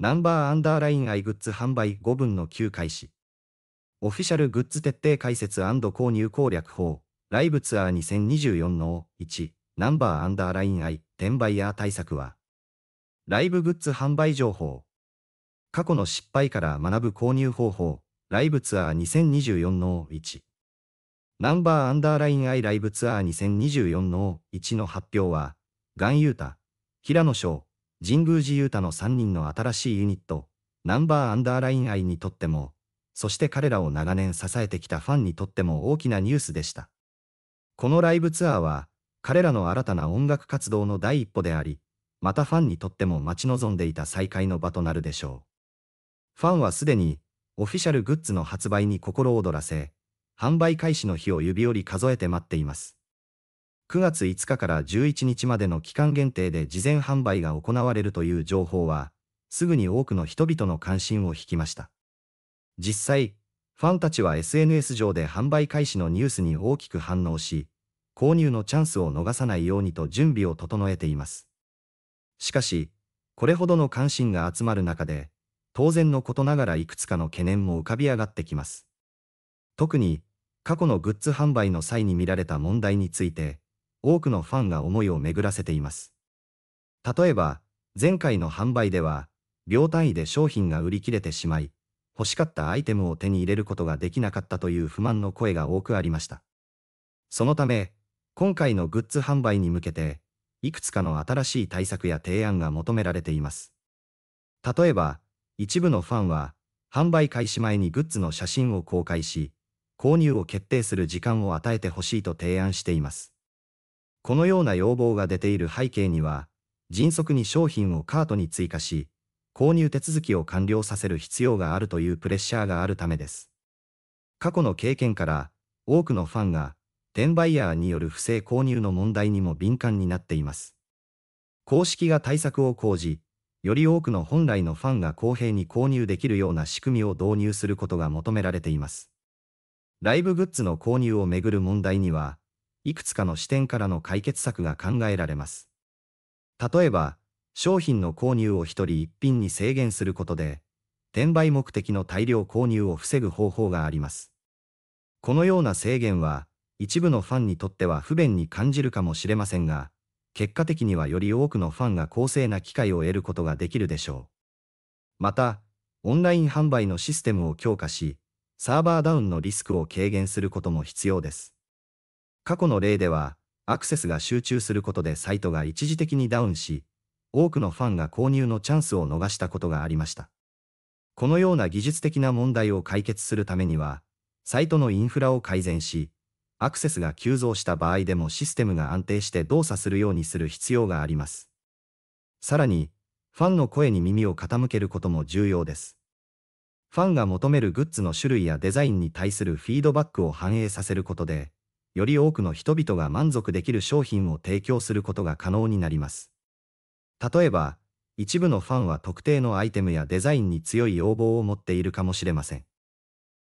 ナンバーアンダーラインアイグッズ販売5分の9開始。オフィシャルグッズ徹底解説購入攻略法、ライブツアー2024の1、ナンバーアンダーラインアイ、転売ヤー対策は、ライブグッズ販売情報。過去の失敗から学ぶ購入方法、ライブツアー2024の1。ナンバーアンダーラインアイライブツアー2024の1の発表は、ガンユータ、平野翔、神宮寺勇太の3人の新しいユニット、ナンバーアンダーライン愛にとっても、そして彼らを長年支えてきたファンにとっても大きなニュースでした。このライブツアーは、彼らの新たな音楽活動の第一歩であり、またファンにとっても待ち望んでいた再会の場となるでしょう。ファンはすでに、オフィシャルグッズの発売に心躍らせ、販売開始の日を指折り数えて待っています。9月5日から11日までの期間限定で事前販売が行われるという情報は、すぐに多くの人々の関心を引きました。実際、ファンたちは SNS 上で販売開始のニュースに大きく反応し、購入のチャンスを逃さないようにと準備を整えています。しかし、これほどの関心が集まる中で、当然のことながらいくつかの懸念も浮かび上がってきます。特に、過去のグッズ販売の際に見られた問題について、多くのファンが思いを巡らせています。例えば、前回の販売では、秒単位で商品が売り切れてしまい、欲しかったアイテムを手に入れることができなかったという不満の声が多くありました。そのため、今回のグッズ販売に向けて、いくつかの新しい対策や提案が求められています。例えば、一部のファンは、販売開始前にグッズの写真を公開し、購入を決定する時間を与えてほしいと提案しています。このような要望が出ている背景には、迅速に商品をカートに追加し、購入手続きを完了させる必要があるというプレッシャーがあるためです。過去の経験から、多くのファンが、転売ヤーによる不正購入の問題にも敏感になっています。公式が対策を講じ、より多くの本来のファンが公平に購入できるような仕組みを導入することが求められています。ライブグッズの購入をめぐる問題には、いくつかの視点からの解決策が考えられます。例えば、商品の購入を1人1品に制限することで、転売目的の大量購入を防ぐ方法があります。このような制限は、一部のファンにとっては不便に感じるかもしれませんが、結果的にはより多くのファンが公正な機会を得ることができるでしょう。また、オンライン販売のシステムを強化し、サーバーダウンのリスクを軽減することも必要です。過去の例では、アクセスが集中することでサイトが一時的にダウンし、多くのファンが購入のチャンスを逃したことがありました。このような技術的な問題を解決するためには、サイトのインフラを改善し、アクセスが急増した場合でもシステムが安定して動作するようにする必要があります。さらに、ファンの声に耳を傾けることも重要です。ファンが求めるグッズの種類やデザインに対するフィードバックを反映させることで、より多くの人々が満足できる商品を提供することが可能になります。例えば、一部のファンは特定のアイテムやデザインに強い要望を持っているかもしれません。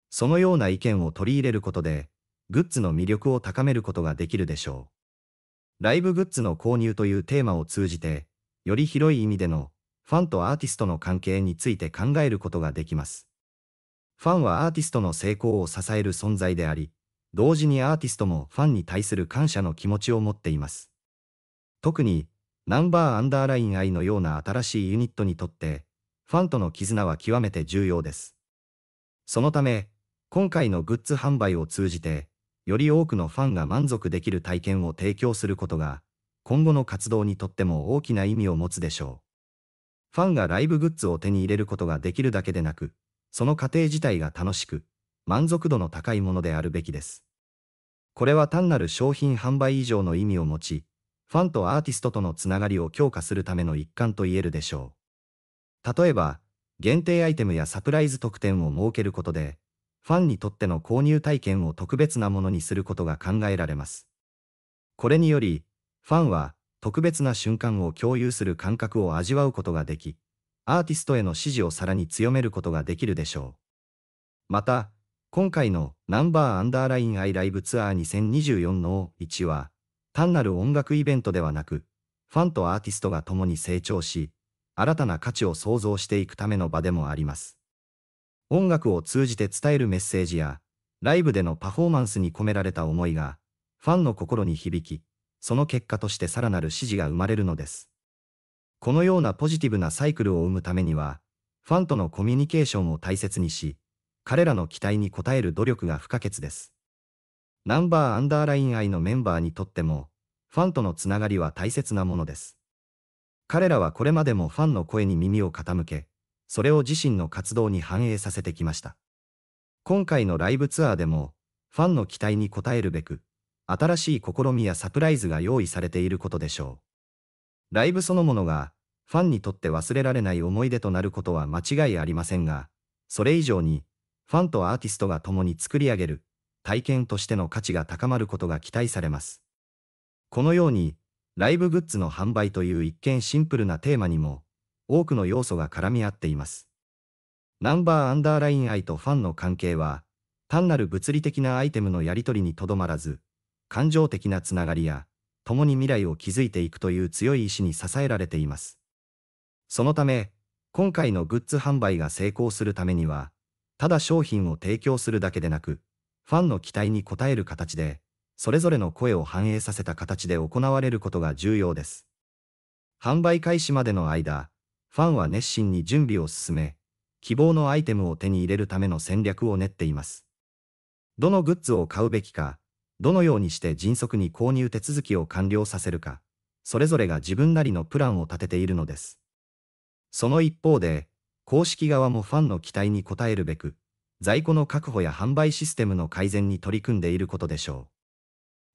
そのような意見を取り入れることで、グッズの魅力を高めることができるでしょう。ライブグッズの購入というテーマを通じて、より広い意味でのファンとアーティストの関係について考えることができます。ファンはアーティストの成功を支える存在であり、同時にアーティストもファンに対する感謝の気持ちを持っています。特に、ナンバーアンダーライン愛のような新しいユニットにとって、ファンとの絆は極めて重要です。そのため、今回のグッズ販売を通じて、より多くのファンが満足できる体験を提供することが、今後の活動にとっても大きな意味を持つでしょう。ファンがライブグッズを手に入れることができるだけでなく、その過程自体が楽しく、満足度の高いものであるべきです。これは単なる商品販売以上の意味を持ち、ファンとアーティストとのつながりを強化するための一環と言えるでしょう。例えば、限定アイテムやサプライズ特典を設けることで、ファンにとっての購入体験を特別なものにすることが考えられます。これにより、ファンは特別な瞬間を共有する感覚を味わうことができ、アーティストへの支持をさらに強めることができるでしょう。また、今回のナンバーアンダーラインアイライブツアー2024の1は、単なる音楽イベントではなく、ファンとアーティストが共に成長し、新たな価値を創造していくための場でもあります。音楽を通じて伝えるメッセージや、ライブでのパフォーマンスに込められた思いが、ファンの心に響き、その結果としてさらなる支持が生まれるのです。このようなポジティブなサイクルを生むためには、ファンとのコミュニケーションを大切にし、彼らの期待に応える努力が不可欠です。ナンバーアンダーライン愛のメンバーにとっても、ファンとのつながりは大切なものです。彼らはこれまでもファンの声に耳を傾け、それを自身の活動に反映させてきました。今回のライブツアーでも、ファンの期待に応えるべく、新しい試みやサプライズが用意されていることでしょう。ライブそのものが、ファンにとって忘れられない思い出となることは間違いありませんが、それ以上に、ファンとアーティストが共に作り上げる体験としての価値が高まることが期待されます。このように、ライブグッズの販売という一見シンプルなテーマにも、多くの要素が絡み合っています。ナンバーアンダーライン愛とファンの関係は、単なる物理的なアイテムのやり取りにとどまらず、感情的なつながりや、共に未来を築いていくという強い意志に支えられています。そのため、今回のグッズ販売が成功するためには、ただ商品を提供するだけでなく、ファンの期待に応える形で、それぞれの声を反映させた形で行われることが重要です。販売開始までの間、ファンは熱心に準備を進め、希望のアイテムを手に入れるための戦略を練っています。どのグッズを買うべきか、どのようにして迅速に購入手続きを完了させるか、それぞれが自分なりのプランを立てているのです。その一方で、公式側もファンの期待に応えるべく、在庫の確保や販売システムの改善に取り組んでいることでしょう。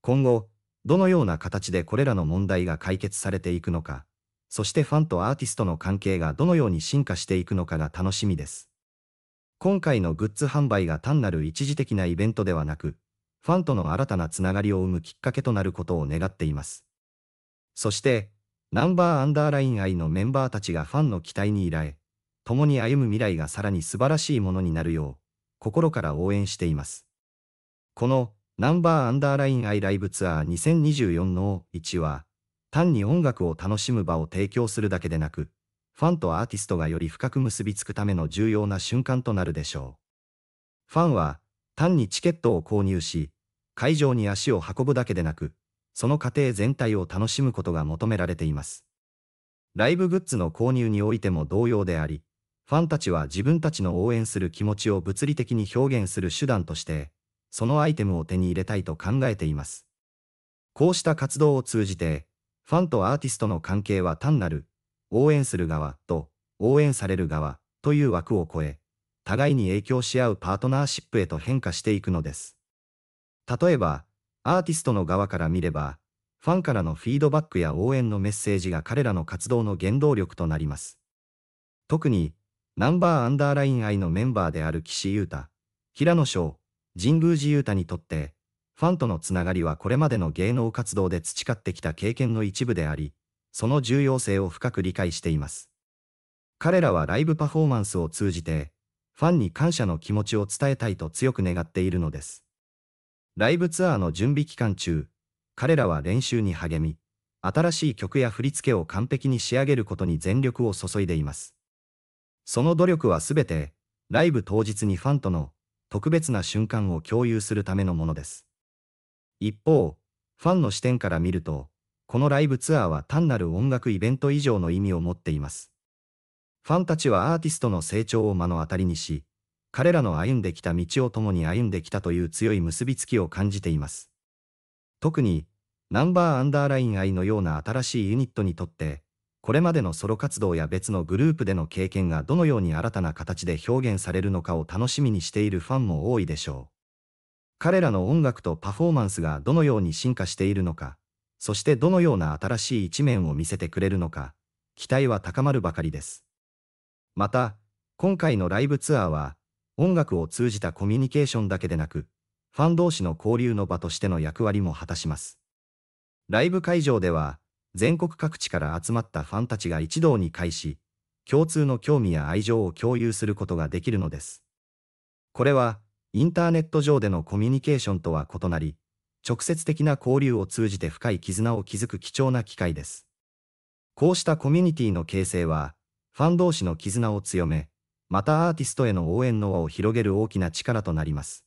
今後、どのような形でこれらの問題が解決されていくのか、そしてファンとアーティストの関係がどのように進化していくのかが楽しみです。今回のグッズ販売が単なる一時的なイベントではなく、ファンとの新たなつながりを生むきっかけとなることを願っています。そして、ナンバーアンダーライン愛のメンバーたちがファンの期待に依頼、共に歩む未来がさらに素晴らしいものになるよう、心から応援しています。この、ナンバーアンダーラインアイライブツアー2024の1は、単に音楽を楽しむ場を提供するだけでなく、ファンとアーティストがより深く結びつくための重要な瞬間となるでしょう。ファンは、単にチケットを購入し、会場に足を運ぶだけでなく、その過程全体を楽しむことが求められています。ライブグッズの購入においても同様であり、ファンたちは自分たちの応援する気持ちを物理的に表現する手段として、そのアイテムを手に入れたいと考えています。こうした活動を通じて、ファンとアーティストの関係は単なる、応援する側と応援される側という枠を超え、互いに影響し合うパートナーシップへと変化していくのです。例えば、アーティストの側から見れば、ファンからのフィードバックや応援のメッセージが彼らの活動の原動力となります。特に、ナンバーアンダーライン愛のメンバーである岸優太、平野翔、神宮寺優太にとって、ファンとのつながりはこれまでの芸能活動で培ってきた経験の一部であり、その重要性を深く理解しています。彼らはライブパフォーマンスを通じて、ファンに感謝の気持ちを伝えたいと強く願っているのです。ライブツアーの準備期間中、彼らは練習に励み、新しい曲や振り付けを完璧に仕上げることに全力を注いでいます。その努力はすべて、ライブ当日にファンとの特別な瞬間を共有するためのものです。一方、ファンの視点から見ると、このライブツアーは単なる音楽イベント以上の意味を持っています。ファンたちはアーティストの成長を目の当たりにし、彼らの歩んできた道を共に歩んできたという強い結びつきを感じています。特に、ナンバーアンダーライン愛のような新しいユニットにとって、これまでのソロ活動や別のグループでの経験がどのように新たな形で表現されるのかを楽しみにしているファンも多いでしょう。彼らの音楽とパフォーマンスがどのように進化しているのか、そしてどのような新しい一面を見せてくれるのか、期待は高まるばかりです。また、今回のライブツアーは、音楽を通じたコミュニケーションだけでなく、ファン同士の交流の場としての役割も果たします。ライブ会場では、全国各地から集まったファンたちが一堂に会し、共通の興味や愛情を共有することができるのです。これは、インターネット上でのコミュニケーションとは異なり、直接的な交流を通じて深い絆を築く貴重な機会です。こうしたコミュニティの形成は、ファン同士の絆を強め、またアーティストへの応援の輪を広げる大きな力となります。